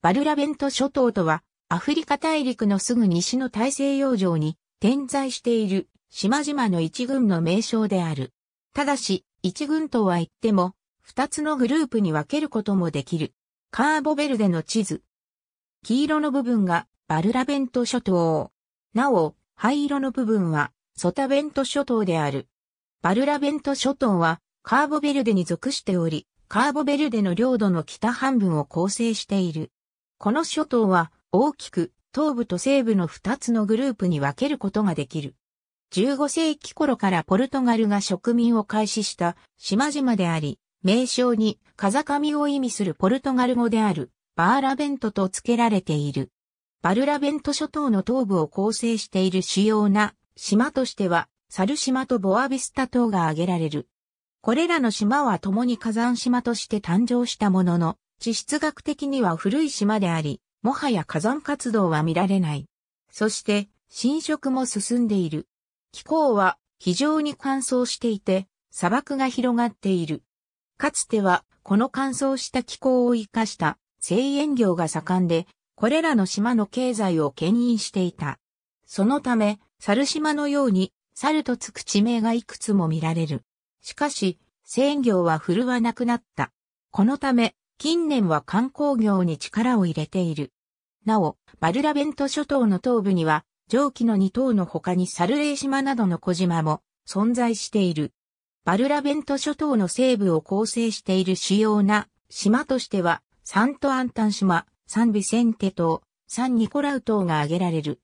バルラベント諸島とは、アフリカ大陸のすぐ西の大西洋上に点在している島々の一群の名称である。ただし、一群とは言っても、二つのグループに分けることもできる。カーボベルデの地図。黄色の部分がバルラベント諸島。なお、灰色の部分はソタベント諸島である。バルラベント諸島はカーボベルデに属しており、カーボベルデの領土の北半分を構成している。この諸島は大きく東部と西部の二つのグループに分けることができる。15世紀頃からポルトガルが植民を開始した島々であり、名称に風上を意味するポルトガル語であるバーラベントと付けられている。バルラベント諸島の東部を構成している主要な島としては、サル島とボアビスタ島が挙げられる。これらの島は共に火山島として誕生したものの、地質学的には古い島であり、もはや火山活動は見られない。そして、侵食も進んでいる。気候は非常に乾燥していて、砂漠が広がっている。かつては、この乾燥した気候を生かした生塩業が盛んで、これらの島の経済を牽引していた。そのため、猿島のように、猿とつく地名がいくつも見られる。しかし、生塩業は振るわなくなった。このため、近年は観光業に力を入れている。なお、バルラベント諸島の東部には、上記の2島の他にサルレー島などの小島も存在している。バルラベント諸島の西部を構成している主要な島としては、サントアンタン島、サンビセンテ島、サンニコラウ島が挙げられる。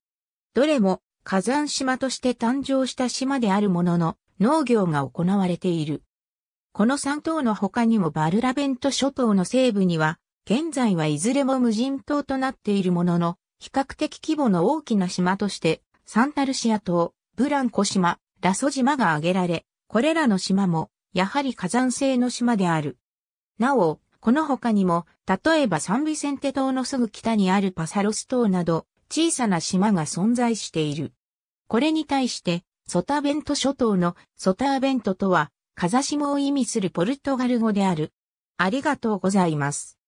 どれも火山島として誕生した島であるものの農業が行われている。この3島の他にもバルラベント諸島の西部には、現在はいずれも無人島となっているものの、比較的規模の大きな島として、サンタルシア島、ブランコ島、ラソ島が挙げられ、これらの島も、やはり火山性の島である。なお、この他にも、例えばサンビセンテ島のすぐ北にあるパサロス島など、小さな島が存在している。これに対して、ソタベント諸島のソターベントとは、風下を意味するポルトガル語である。ありがとうございます。